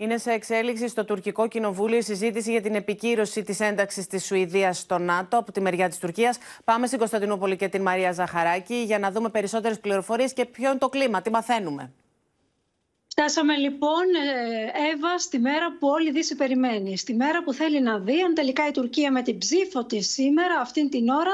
Είναι σε εξέλιξη στο τουρκικό κοινοβούλιο η συζήτηση για την επικύρωση της ένταξης της Σουηδίας στο ΝΑΤΟ από τη μεριά της Τουρκίας. Πάμε στην Κωνσταντινούπολη και την Μαρία Ζαχαράκη για να δούμε περισσότερες πληροφορίες και ποιο είναι το κλίμα, τι μαθαίνουμε. Φτάσαμε λοιπόν, ε, Εύα, στη μέρα που όλη η Δύση περιμένει. Στη μέρα που θέλει να δει αν τελικά η Τουρκία με την ψήφο της σήμερα, αυτήν την ώρα,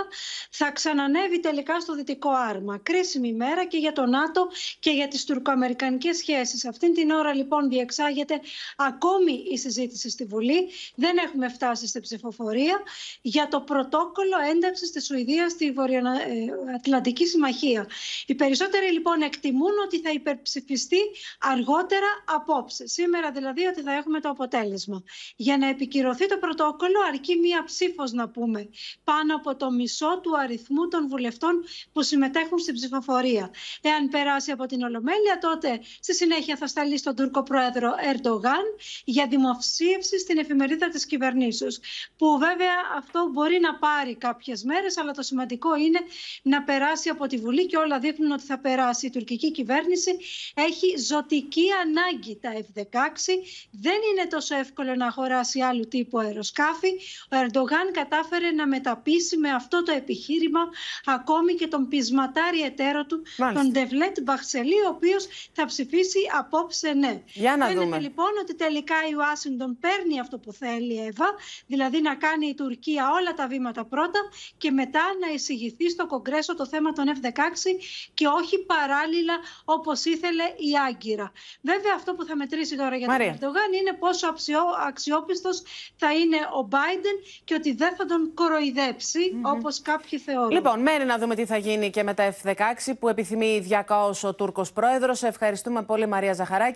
θα ξανανεύει τελικά στο δυτικό άρμα. Κρίσιμη μέρα και για το ΝΑΤΟ και για τις τουρκοαμερικανικές σχέσεις. Αυτήν την ώρα λοιπόν διεξάγεται ακόμη η συζήτηση στη Βουλή. Δεν έχουμε φτάσει στη ψηφοφορία για το πρωτόκολλο ένταξη της Σουηδίας στη Βορειοατλαντική ε, Συμμαχία. Οι περισσότεροι λοιπόν εκτιμούν ότι θα υπερψηφιστεί αργότερα αργότερα απόψε. Σήμερα δηλαδή ότι θα έχουμε το αποτέλεσμα. Για να επικυρωθεί το πρωτόκολλο αρκεί μία ψήφος να πούμε πάνω από το μισό του αριθμού των βουλευτών που συμμετέχουν στην ψηφοφορία. Εάν περάσει από την Ολομέλεια τότε στη συνέχεια θα σταλεί στον Τούρκο Πρόεδρο Ερντογάν για δημοσίευση στην εφημερίδα της κυβερνήσεως. Που βέβαια αυτό μπορεί να πάρει κάποιες μέρες αλλά το σημαντικό είναι να περάσει από τη Βουλή και όλα δείχνουν ότι θα περάσει. Η τουρκική κυβέρνηση έχει ζωτική ανάγκη τα F-16. Δεν είναι τόσο εύκολο να αγοράσει άλλου τύπου αεροσκάφη. Ο Ερντογάν κατάφερε να μεταπίσει με αυτό το επιχείρημα ακόμη και τον πεισματάρι εταίρο του, Μάλιστα. τον Ντεβλέτ Μπαχσελή, ο οποίος θα ψηφίσει απόψε ναι. Για λοιπόν ότι τελικά η Ουάσιντον παίρνει αυτό που θέλει η δηλαδή να κάνει η Τουρκία όλα τα βήματα πρώτα και μετά να εισηγηθεί στο Κογκρέσο το θέμα των F-16 και όχι παράλληλα όπως ήθελε η Άγκυρα. Βέβαια, αυτό που θα μετρήσει τώρα για τον Ερντογάν είναι πόσο αξιόπιστος θα είναι ο Biden και ότι δεν θα τον κοροϊδέψει όπως κάποιοι θεωρούν. Λοιπόν, μένει να δούμε τι θα γίνει και με τα F-16 που επιθυμεί διακαώ ο Τούρκος πρόεδρος. Ευχαριστούμε πολύ, Μαρία Ζαχαράκη.